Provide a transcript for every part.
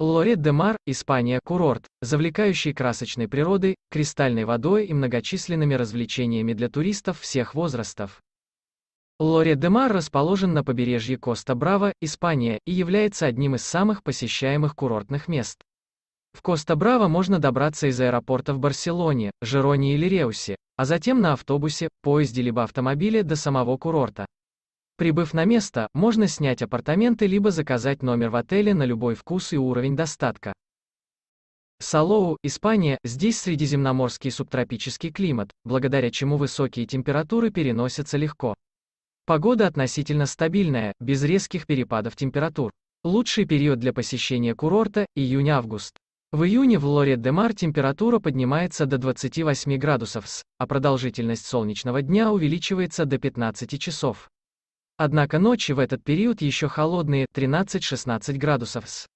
Лоре де Мар, Испания – курорт, завлекающий красочной природой, кристальной водой и многочисленными развлечениями для туристов всех возрастов. Лоре де Мар расположен на побережье Коста-Браво, Испания, и является одним из самых посещаемых курортных мест. В Коста-Браво можно добраться из аэропорта в Барселоне, Жероне или Реусе, а затем на автобусе, поезде либо автомобиле до самого курорта. Прибыв на место, можно снять апартаменты либо заказать номер в отеле на любой вкус и уровень достатка. Салоу, Испания, здесь средиземноморский субтропический климат, благодаря чему высокие температуры переносятся легко. Погода относительно стабильная, без резких перепадов температур. Лучший период для посещения курорта – июнь-август. В июне в Лоре-де-Мар температура поднимается до 28 градусов, а продолжительность солнечного дня увеличивается до 15 часов. Однако ночи в этот период еще холодные 13-16 градусов с.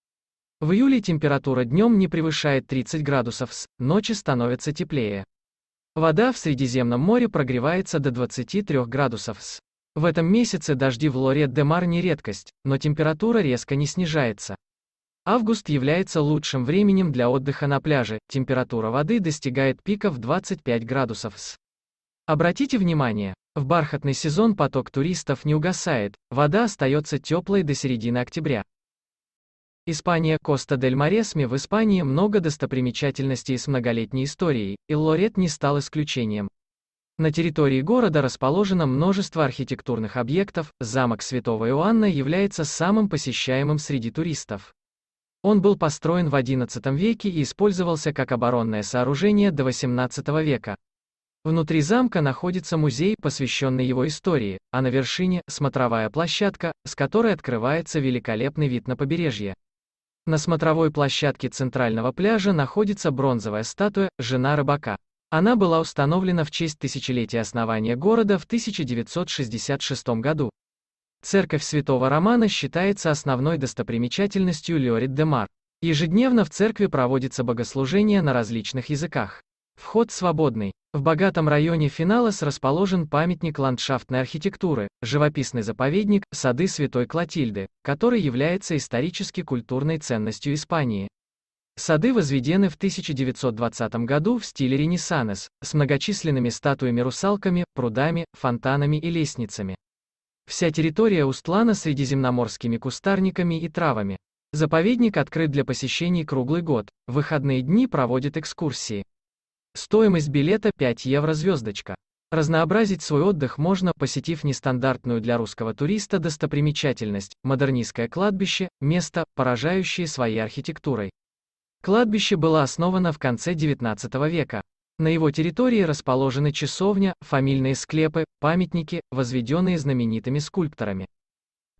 В июле температура днем не превышает 30 градусов с, ночи становятся теплее. Вода в Средиземном море прогревается до 23 градусов с. В этом месяце дожди в Лоре де мар не редкость, но температура резко не снижается. Август является лучшим временем для отдыха на пляже, температура воды достигает пика в 25 градусов с. Обратите внимание, в бархатный сезон поток туристов не угасает, вода остается теплой до середины октября. Испания Коста-дель-Моресме в Испании много достопримечательностей с многолетней историей, и Лорет не стал исключением. На территории города расположено множество архитектурных объектов, замок Святого Иоанна является самым посещаемым среди туристов. Он был построен в XI веке и использовался как оборонное сооружение до XVIII века. Внутри замка находится музей, посвященный его истории, а на вершине – смотровая площадка, с которой открывается великолепный вид на побережье. На смотровой площадке центрального пляжа находится бронзовая статуя «Жена рыбака». Она была установлена в честь тысячелетия основания города в 1966 году. Церковь Святого Романа считается основной достопримечательностью Леорит-де-Мар. Ежедневно в церкви проводится богослужение на различных языках. Вход свободный. В богатом районе Финалес расположен памятник ландшафтной архитектуры, живописный заповедник, сады Святой Клотильды, который является исторически культурной ценностью Испании. Сады возведены в 1920 году в стиле Ренессанс, с многочисленными статуями-русалками, прудами, фонтанами и лестницами. Вся территория устлана средиземноморскими кустарниками и травами. Заповедник открыт для посещений круглый год, в выходные дни проводят экскурсии. Стоимость билета 5 евро звездочка. Разнообразить свой отдых можно, посетив нестандартную для русского туриста достопримечательность, модернистское кладбище, место, поражающее своей архитектурой. Кладбище было основано в конце XIX века. На его территории расположены часовня, фамильные склепы, памятники, возведенные знаменитыми скульпторами.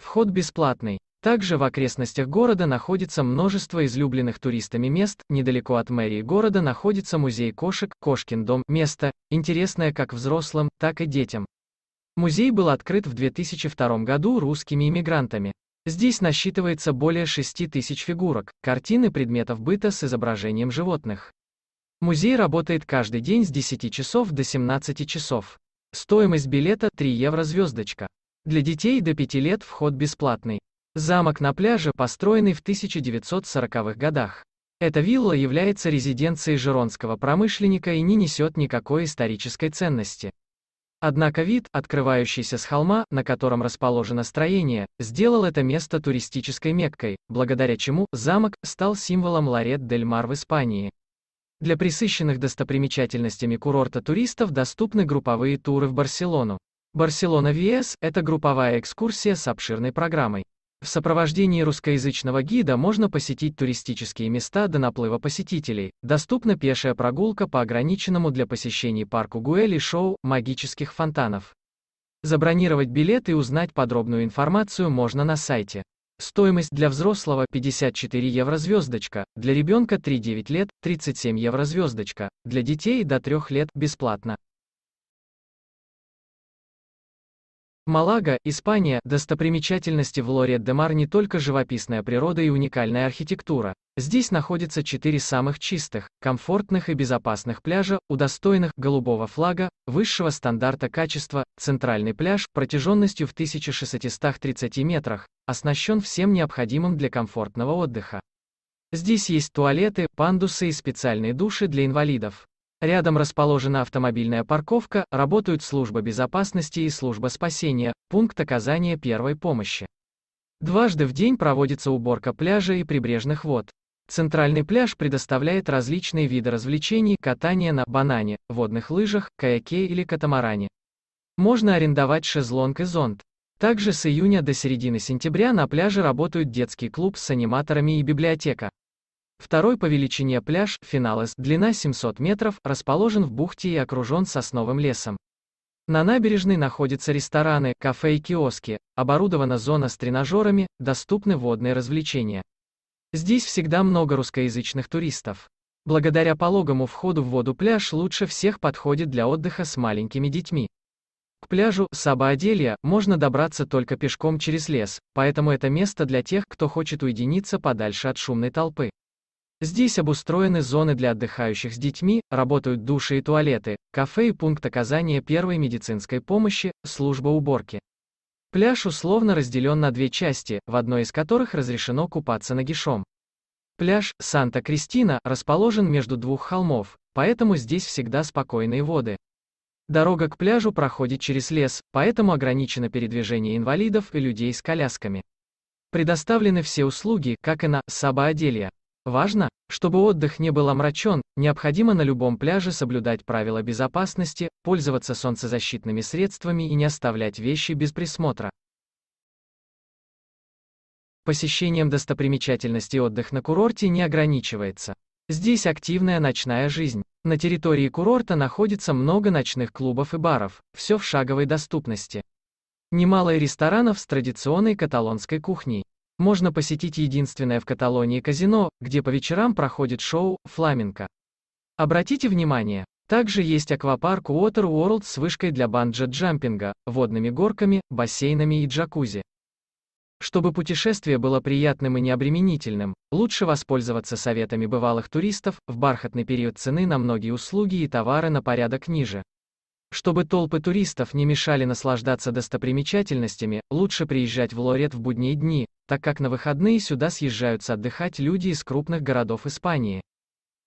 Вход бесплатный. Также в окрестностях города находится множество излюбленных туристами мест, недалеко от мэрии города находится музей кошек, Кошкин дом, место, интересное как взрослым, так и детям. Музей был открыт в 2002 году русскими иммигрантами. Здесь насчитывается более 6 тысяч фигурок, картин и предметов быта с изображением животных. Музей работает каждый день с 10 часов до 17 часов. Стоимость билета – 3 евро звездочка. Для детей до 5 лет вход бесплатный. Замок на пляже, построенный в 1940-х годах. Эта вилла является резиденцией жиронского промышленника и не несет никакой исторической ценности. Однако вид, открывающийся с холма, на котором расположено строение, сделал это место туристической меккой, благодаря чему замок стал символом Ларет-дель-Мар в Испании. Для присыщенных достопримечательностями курорта туристов доступны групповые туры в Барселону. Барселона VS – это групповая экскурсия с обширной программой. В сопровождении русскоязычного гида можно посетить туристические места до наплыва посетителей. Доступна пешая прогулка по ограниченному для посещений парку Гуэли шоу «Магических фонтанов». Забронировать билет и узнать подробную информацию можно на сайте. Стоимость для взрослого 54 евро звездочка, для ребенка 3-9 лет 37 евро звездочка, для детей до 3 лет бесплатно. Малага, Испания, достопримечательности в Лоре-де-Мар не только живописная природа и уникальная архитектура. Здесь находятся четыре самых чистых, комфортных и безопасных пляжа, удостоенных голубого флага, высшего стандарта качества, центральный пляж, протяженностью в 1630 метрах, оснащен всем необходимым для комфортного отдыха. Здесь есть туалеты, пандусы и специальные души для инвалидов. Рядом расположена автомобильная парковка, работают служба безопасности и служба спасения, пункт оказания первой помощи. Дважды в день проводится уборка пляжа и прибрежных вод. Центральный пляж предоставляет различные виды развлечений, катание на банане, водных лыжах, каяке или катамаране. Можно арендовать шезлонг и зонт. Также с июня до середины сентября на пляже работают детский клуб с аниматорами и библиотека. Второй по величине пляж, Финалес, длина 700 метров, расположен в бухте и окружен сосновым лесом. На набережной находятся рестораны, кафе и киоски, оборудована зона с тренажерами, доступны водные развлечения. Здесь всегда много русскоязычных туристов. Благодаря пологому входу в воду пляж лучше всех подходит для отдыха с маленькими детьми. К пляжу Сабаоделья можно добраться только пешком через лес, поэтому это место для тех, кто хочет уединиться подальше от шумной толпы. Здесь обустроены зоны для отдыхающих с детьми, работают души и туалеты, кафе и пункт оказания первой медицинской помощи, служба уборки. Пляж условно разделен на две части, в одной из которых разрешено купаться нагишом. Пляж Санта-Кристина расположен между двух холмов, поэтому здесь всегда спокойные воды. Дорога к пляжу проходит через лес, поэтому ограничено передвижение инвалидов и людей с колясками. Предоставлены все услуги, как и на самооделье. Важно, чтобы отдых не был омрачен, необходимо на любом пляже соблюдать правила безопасности, пользоваться солнцезащитными средствами и не оставлять вещи без присмотра. Посещением достопримечательностей отдых на курорте не ограничивается. Здесь активная ночная жизнь. На территории курорта находится много ночных клубов и баров, все в шаговой доступности. Немало ресторанов с традиционной каталонской кухней можно посетить единственное в Каталонии казино, где по вечерам проходит шоу «Фламенко». Обратите внимание, также есть аквапарк Water World с вышкой для банджет джампинга водными горками, бассейнами и джакузи. Чтобы путешествие было приятным и необременительным, лучше воспользоваться советами бывалых туристов, в бархатный период цены на многие услуги и товары на порядок ниже. Чтобы толпы туристов не мешали наслаждаться достопримечательностями, лучше приезжать в Лорет в будние дни, так как на выходные сюда съезжаются отдыхать люди из крупных городов Испании.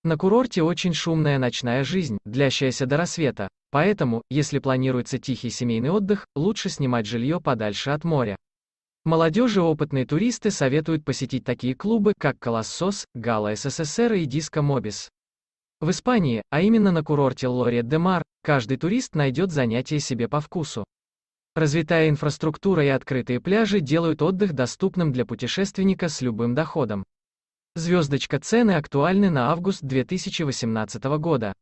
На курорте очень шумная ночная жизнь, длящаяся до рассвета, поэтому, если планируется тихий семейный отдых, лучше снимать жилье подальше от моря. Молодежи и опытные туристы советуют посетить такие клубы, как Колоссос, Гала СССР и Диско Мобис. В Испании, а именно на курорте лори де мар каждый турист найдет занятие себе по вкусу. Развитая инфраструктура и открытые пляжи делают отдых доступным для путешественника с любым доходом. Звездочка цены актуальны на август 2018 года.